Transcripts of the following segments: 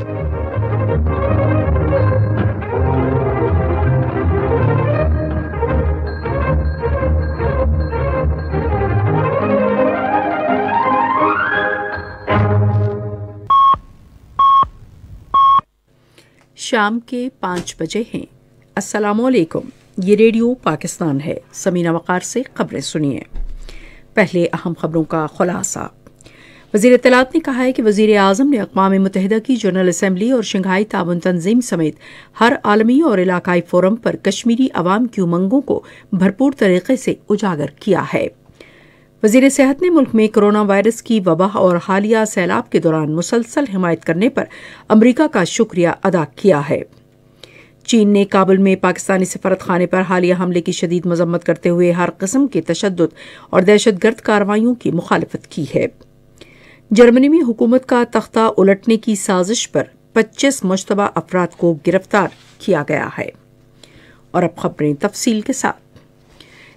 शाम के पाँच बजे हैं अस्सलाम वालेकुम ये रेडियो पाकिस्तान है समीना वक़ार से खबरें सुनिए पहले अहम खबरों का खुलासा वजीर तलात ने कहा है कि वजीर अजम ने अकवा मुतहदा की जनरल असम्बली और शंघाई ताबन तंजीम समेत हर आलमी और इलाकई फोरम पर कश्मीरी आवाम की उमंगों को भरपूर तरीके से उजागर किया है वजीर सेहत ने मुल्क में कोरोना वायरस की वबा और हालिया सैलाब के दौरान मुसलसल हिमायत करने पर अमरीका का शुक्रिया अदा किया है चीन ने काबुल में पाकिस्तानी सफारत खाने पर हालिया हमले की शदीद मजम्मत करते हुए हर किस्म के तशद और दहशतगर्द कार्रवाई की मुखालफत की है जर्मनी में हुकूमत का तख्ता उलटने की साजिश पर 25 मुशतबा अफराद को गिरफ्तार किया गया है और अब खबरें तफसील के साथ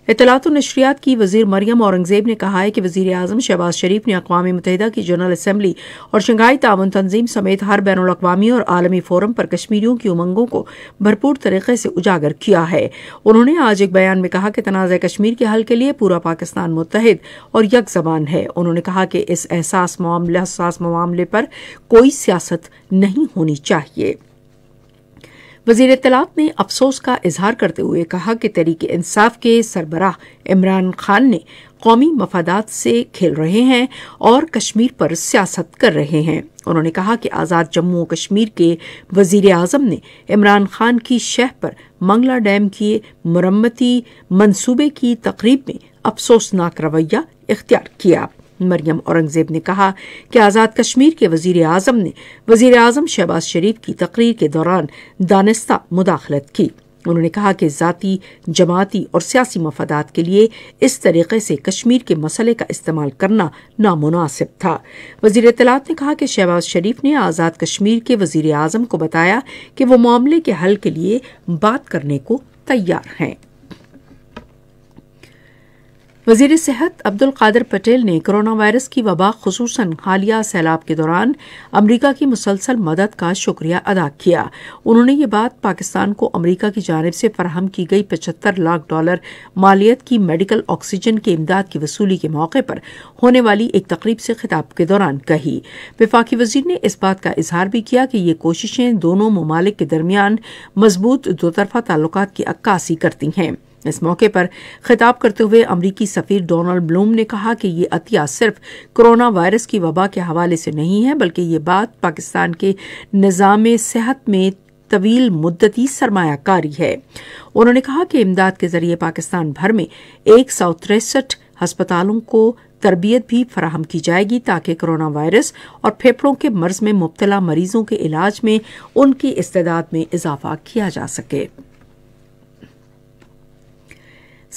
इतलात नशरियात की वजीर मरियम औरंगजेब ने कहा है कि वजीर अजम शहबाज शरीफ ने अकवा मुतहदा की जनरल असम्बली और शंघाई ताउन तंजीम समेत हर बैन अवी और आलमी फोरम पर कश्मीरियों की उमंगों को भरपूर तरीके से उजागर किया है उन्होंने आज एक बयान में कहा कि तनाज़ कश्मीर के हल के लिए पूरा पाकिस्तान मुतहद और यक जबान है उन्होंने कहा कि इस एहसास मामले पर कोई सियासत नहीं होनी चाहिए वजीर इतलात ने अफसोस का इजहार करते हुए कहा कि तरीक इंसाफ के सरबराह इमरान खान ने कौमी मफादात से खेल रहे हैं और कश्मीर पर सियासत कर रहे हैं उन्होंने कहा कि आज़ाद जम्मू कश्मीर के वजीर अजम ने इमरान खान की शह पर मंगला डैम की मरम्मती मनसूबे की तकरीब में अफसोसनाक रवैया इख्तियार किया मरियम औरंगजेब ने कहा कि आज़ाद कश्मीर के वजीर अजम ने वजीर अजम शहबाज शरीफ की तकरीर के दौरान दानिस्ता मुदाखलत की उन्होंने कहा कि ज़ाती जमाती और सियासी मफादात के लिए इस तरीके से कश्मीर के मसले का इस्तेमाल करना नामुनासिब था वजीर तलात ने कहा कि शहबाज शरीफ ने आज़ाद कश्मीर के वजीर अजम को बताया कि वो मामले के हल के लिए बात करने को तैयार हैं वजीर सेहत अब्दुल कादर पटेल ने कोरोना वायरस की वबा खसूस हालिया सैलाब के दौरान अमरीका की मुसलसल मदद का शुक्रिया अदा किया उन्होंने ये बात पाकिस्तान को अमरीका की जानब से फराहम की गई पचहत्तर लाख डॉलर मालियत की मेडिकल ऑक्सीजन के इमदाद की वसूली के मौके पर होने वाली एक तकरीब से खिताब के दौरान कही विफाकी वजीर ने इस बात का इजहार भी किया कि ये कोशिशें दोनों ममालिक के दरमियान मजबूत दोतरफा ताल्लुक की अक्कासी करती हैं इस मौके पर खिताब करते हुए अमरीकी सफीर डोनाल्ड ब्लूम ने कहा कि ये अतिया सिर्फ कोरोना वायरस की वबा के हवाले से नहीं है बल्कि ये बात पाकिस्तान के निज़ाम सेहत में तवील मुद्दती सरमाकारी है उन्होंने कहा कि इमदाद के जरिए पाकिस्तान भर में एक सौ तिरसठ अस्पतालों को तरबियत भी फराहम की जाएगी ताकि कोरोना वायरस और फेफड़ों के मर्ज में मुबतला मरीजों के इलाज में उनकी इस्तेदाद में इजाफा किया जा सके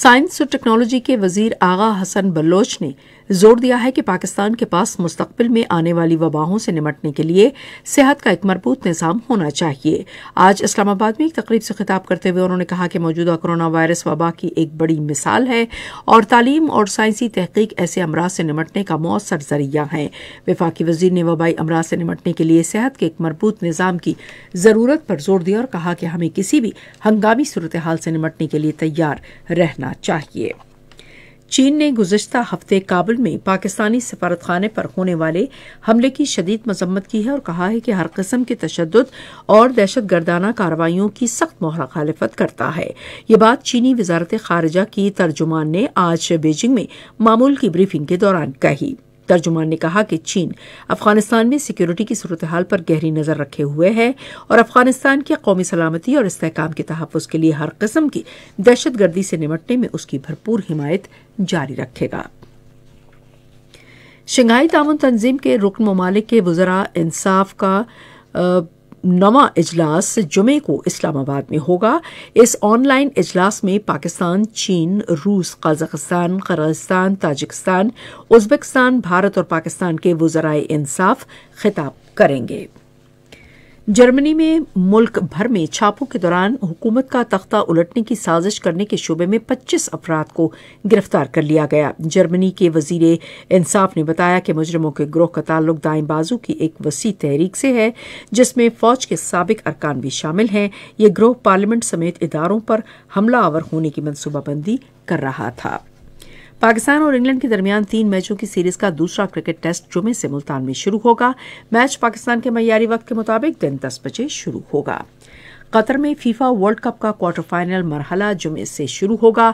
साइंस और टेक्नोलॉजी के वजीर आगा हसन बलोच ने जोर दिया है कि पाकिस्तान के पास मुस्तबिल में आने वाली वबाहों से निमटने के लिए सेहत का एक मरबूत निज़ाम होना चाहिए आज इस्लामाबाद में एक तकरीब से खिताब करते हुए उन्होंने कहा कि मौजूदा कोरोना वायरस वबा की एक बड़ी मिसाल है और तालीम और साइंसी तहकीक ऐसे अमराज से निमटने का मौसर जरिया है विफाकी वजीर ने वबाई अमराज से निमटने के लिए सेहत के एक मरबूत निज़ाम की ज़रूरत पर जोर दिया और कहा कि हमें किसी भी हंगामी सूरत हाल से निमटने के लिए तैयार रहना चाहिए चीन ने गुजशत हफ्ते काबुल में पाकिस्तानी सफारत खाने पर होने वाले हमले की शदीद मजम्मत की है और कहा है कि हर किस्म के तशद और दहशत गर्दाना कार्रवाइयों की सख्त मुखालफत करता है ये बात चीनी वजारत खारजा की तर्जुमान ने आज बीजिंग में मामूल की ब्रीफिंग के दौरान कही तर्जुमान ने कहा कि चीन अफगानिस्तान में सिक्योरिटी की सूरत हाल पर गहरी नजर रखे हुए है और अफगानिस्तान की कौमी सलामती और इस्तेकाम के तहफ़ के लिए हर किस्म की दहशत गर्दी से निमटने में उसकी भरपूर हिमायत जारी रखेगा शंघाई ताउन तंजीम के रुकन ममालिक के वजरा इंसाफ का नवा इजलास जुमे को इस्लामाबाद में होगा इस ऑनलाइन इजलास में पाकिस्तान चीन रूस Kazakhstan Kyrgyzstan Tajikistan Uzbekistan Bharat और पाकिस्तान के वजराए इंसाफ खिताब करेंगे जर्मनी में मुल्क भर में छापों के दौरान हुकूमत का तख्ता उलटने की साजिश करने के शुबे में 25 अफराद को गिरफ्तार कर लिया गया जर्मनी के वजीर इंसाफ ने बताया कि मुजरमों के ग्रोह का ताल्लुक दाएं बाजू की एक वसी तहरीक से है जिसमें फौज के सबक अरकान भी शामिल हैं ये ग्रोह पार्लियामेंट समेत इदारों पर हमला आवर होने की मनसूबाबंदी कर रहा था पाकिस्तान और इंग्लैंड के दरमियान तीन मैचों की सीरीज का दूसरा क्रिकेट टेस्ट जुमे से मुल्तान में शुरू होगा मैच पाकिस्तान के मैारी वक्त के मुताबिक दिन दस बजे शुरू होगा कतर में फीफा वर्ल्ड कप का क्वार्टर फाइनल मरहला जुमे से शुरू होगा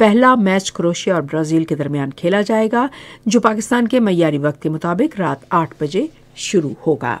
पहला मैच क्रोशिया और ब्राजील के दरमियान खेला जाएगा जो पाकिस्तान के मैारी वक्त के मुताबिक रात आठ बजे शुरू होगा